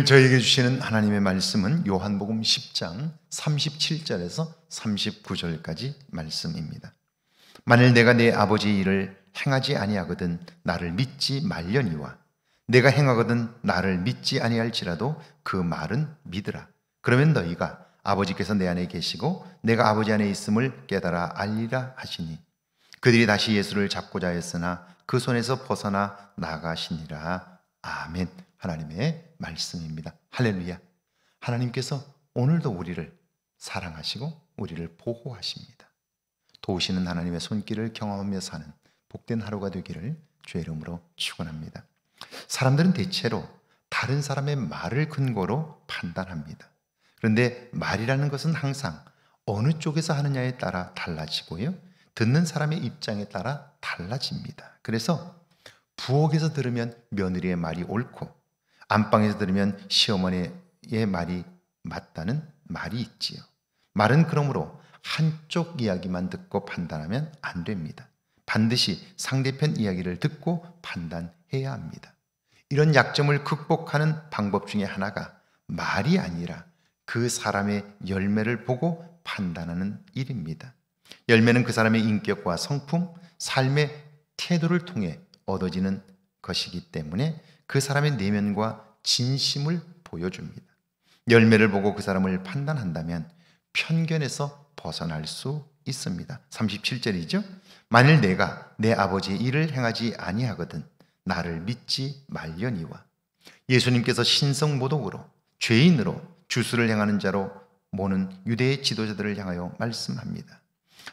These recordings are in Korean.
오늘 저에게 주시는 하나님의 말씀은 요한복음 10장 37절에서 39절까지 말씀입니다. 만일 내가 내 아버지 일을 행하지 아니하거든 나를 믿지 말려니와 내가 행하거든 나를 믿지 아니할지라도 그 말은 믿으라. 그러면 너희가 아버지께서 내 안에 계시고 내가 아버지 안에 있음을 깨달아 알리라 하시니 그들이 다시 예수를 잡고자 했으나 그 손에서 벗어나 나가시니라. 아멘. 하나님의 말씀입니다. 할렐루야. 하나님께서 오늘도 우리를 사랑하시고 우리를 보호하십니다. 도우시는 하나님의 손길을 경험하며 사는 복된 하루가 되기를 주의 이름으로 축원합니다. 사람들은 대체로 다른 사람의 말을 근거로 판단합니다. 그런데 말이라는 것은 항상 어느 쪽에서 하느냐에 따라 달라지고요. 듣는 사람의 입장에 따라 달라집니다. 그래서 부엌에서 들으면 며느리의 말이 옳고 안방에서 들으면 시어머니의 말이 맞다는 말이 있지요. 말은 그러므로 한쪽 이야기만 듣고 판단하면 안 됩니다. 반드시 상대편 이야기를 듣고 판단해야 합니다. 이런 약점을 극복하는 방법 중에 하나가 말이 아니라 그 사람의 열매를 보고 판단하는 일입니다. 열매는 그 사람의 인격과 성품, 삶의 태도를 통해 얻어지는 것이기 때문에 그 사람의 내면과 진심을 보여줍니다. 열매를 보고 그 사람을 판단한다면 편견에서 벗어날 수 있습니다. 37절이죠. 만일 내가 내 아버지의 일을 행하지 아니하거든 나를 믿지 말려니와 예수님께서 신성 모독으로 죄인으로 주수를 행하는 자로 모는 유대의 지도자들을 향하여 말씀합니다.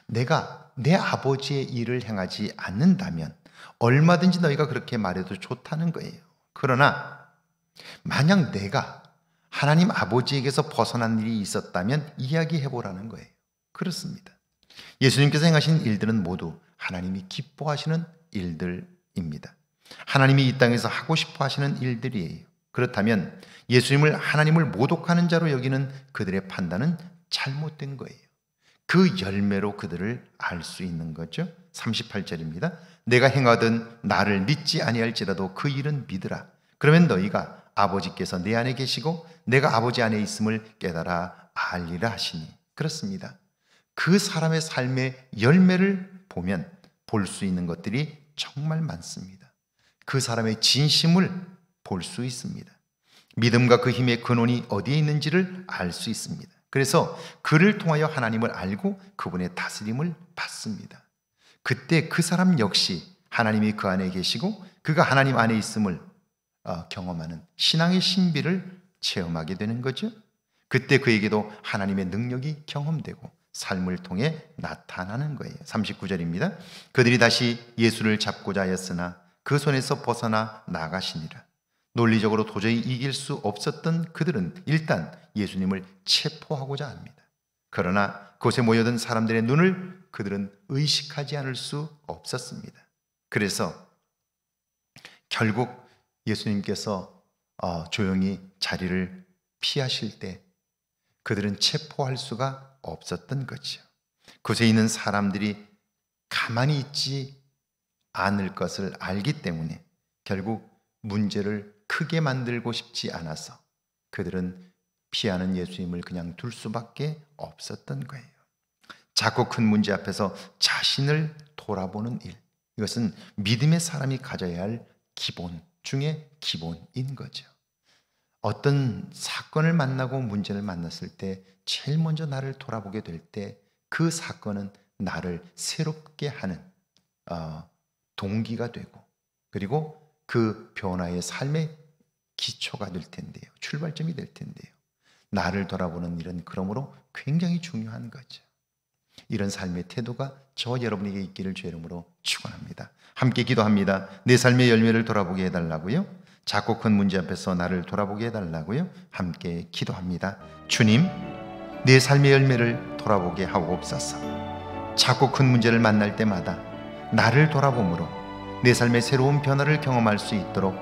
내가 내 아버지의 일을 행하지 않는다면 얼마든지 너희가 그렇게 말해도 좋다는 거예요. 그러나 만약 내가 하나님 아버지에게서 벗어난 일이 있었다면 이야기해 보라는 거예요. 그렇습니다. 예수님께서 행하신 일들은 모두 하나님이 기뻐하시는 일들입니다. 하나님이 이 땅에서 하고 싶어 하시는 일들이에요. 그렇다면 예수님을 하나님을 모독하는 자로 여기는 그들의 판단은 잘못된 거예요. 그 열매로 그들을 알 수 있는 거죠. 38절입니다. 내가 행하던 나를 믿지 아니할지라도 그 일은 믿으라. 그러면 너희가 아버지께서 내 안에 계시고 내가 아버지 안에 있음을 깨달아 알리라 하시니. 그렇습니다. 그 사람의 삶의 열매를 보면 볼 수 있는 것들이 정말 많습니다. 그 사람의 진심을 볼 수 있습니다. 믿음과 그 힘의 근원이 어디에 있는지를 알 수 있습니다. 그래서 그를 통하여 하나님을 알고 그분의 다스림을 받습니다. 그때 그 사람 역시 하나님이 그 안에 계시고 그가 하나님 안에 있음을 어, 경험하는 신앙의 신비를 체험하게 되는 거죠. 그때 그에게도 하나님의 능력이 경험되고 삶을 통해 나타나는 거예요. 39절입니다. 그들이 다시 예수를 잡고자 하였으나 그 손에서 벗어나 나가시니라. 논리적으로 도저히 이길 수 없었던 그들은 일단 예수님을 체포하고자 합니다. 그러나 그곳에 모여든 사람들의 눈을 그들은 의식하지 않을 수 없었습니다. 그래서 결국 예수님께서 어, 조용히 자리를 피하실 때 그들은 체포할 수가 없었던 거지요. 그곳에 있는 사람들이 가만히 있지 않을 것을 알기 때문에 결국 문제를 크게 만들고 싶지 않아서 그들은 피하는 예수님을 그냥 둘 수밖에 없었던 거예요. 작고 큰 문제 앞에서 자신을 돌아보는 일. 이것은 믿음의 사람이 가져야 할 기본 중에 기본인 거죠. 어떤 사건을 만나고 문제를 만났을 때 제일 먼저 나를 돌아보게 될 때 그 사건은 나를 새롭게 하는 어, 동기가 되고 그리고 그 변화의 삶의 기초가 될 텐데요. 출발점이 될 텐데요. 나를 돌아보는 일은 그러므로 굉장히 중요한 거죠. 이런 삶의 태도가 저 여러분에게 있기를 죄의 이름으로 축원합니다. 함께 기도합니다. 내 삶의 열매를 돌아보게 해달라고요. 작고 큰 문제 앞에서 나를 돌아보게 해달라고요. 함께 기도합니다. 주님, 내 삶의 열매를 돌아보게 하옵소서. 작고 큰 문제를 만날 때마다 나를 돌아보므로 내 삶의 새로운 변화를 경험할 수 있도록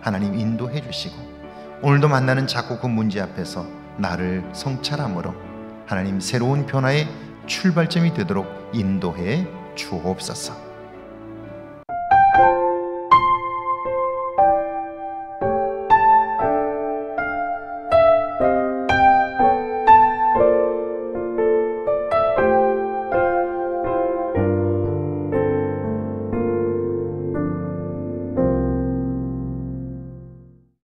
하나님 인도해 주시고 오늘도 만나는 작고 큰 문제 앞에서 나를 성찰함으로 하나님 새로운 변화의 출발점이 되도록 인도해 주옵소서.